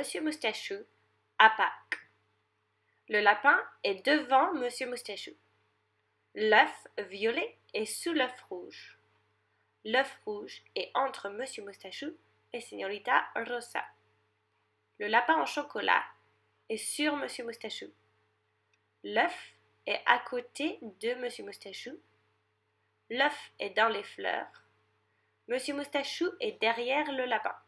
Monsieur Moustachou à Pâques. Le lapin est devant Monsieur Moustachou. L'œuf violet est sous l'œuf rouge. L'œuf rouge est entre Monsieur Moustachou et Señorita Rosa. Le lapin en chocolat est sur Monsieur Moustachou. L'œuf est à côté de Monsieur Moustachou. L'œuf est dans les fleurs. Monsieur Moustachou est derrière le lapin.